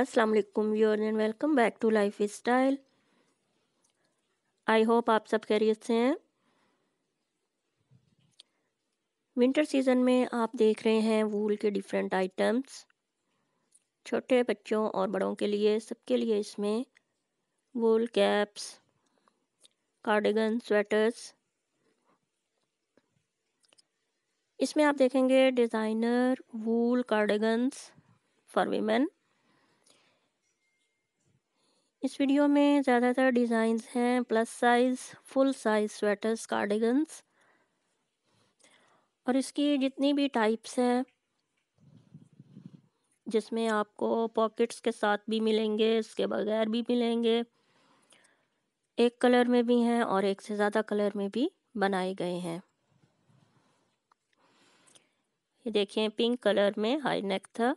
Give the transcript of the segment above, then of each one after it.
अस्सलाम वालेकुम viewer and welcome back to lifestyle I hope आप सब खैरियत से हैं विंटर सीज़न में आप देख रहे हैं वूल के डिफरेंट आइटम्स छोटे बच्चों और बड़ों के लिए सबके लिए इसमें वूल कैप्स कार्डिगन स्वेटर्स इसमें आप देखेंगे designer wool cardigans for women इस वीडियो में ज़्यादातर डिज़ाइंस हैं plus size full size sweaters cardigans और इसकी जितनी भी टाइप्स हैं जिसमें आपको पॉकेट्स के साथ भी मिलेंगे इसके बगैर भी मिलेंगे एक कलर में भी हैं और एक से ज़्यादा कलर में भी बनाए गए हैं ये देखिए पिंक कलर में हाई नेक था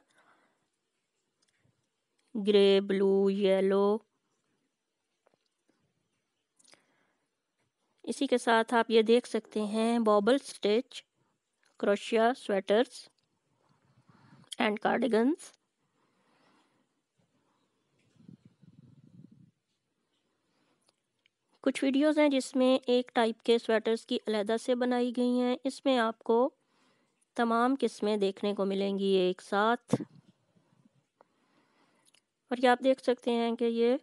ग्रे ब्लू येलो इसी के साथ आप ये देख सकते हैं बॉबल स्टिच क्रोशिया स्वेटर्स एंड कार्डिगन्स कुछ वीडियोस हैं जिसमें एक टाइप के स्वेटर्स की अलहदा से बनाई गई हैं इसमें आपको तमाम किस्में देखने को मिलेंगी एक साथ और ये आप देख सकते हैं कि ये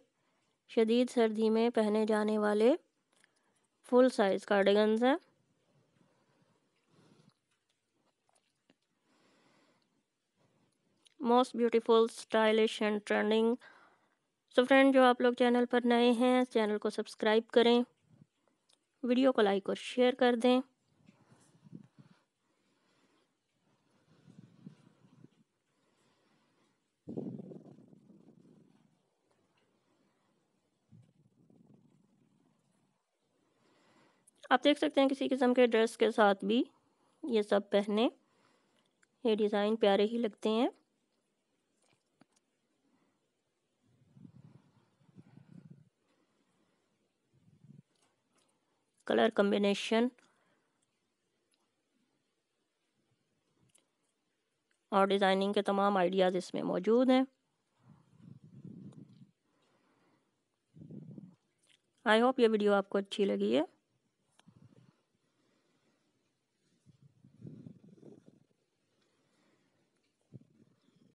शदीद सर्दी में पहने जाने वाले फुल साइज कार्डिगन्स है most beautiful stylish and trending so friend जो आप लोग चैनल पर नए हैं चैनल को सब्सक्राइब करें वीडियो को लाइक और शेयर कर दें आप देख सकते हैं किसी किस्म के ड्रेस के साथ भी ये सब पहने ये डिज़ाइन प्यारे ही लगते हैं कलर कम्बिनेशन और डिज़ाइनिंग के तमाम आइडियाज़ इसमें मौजूद हैं आई होप ये वीडियो आपको अच्छी लगी है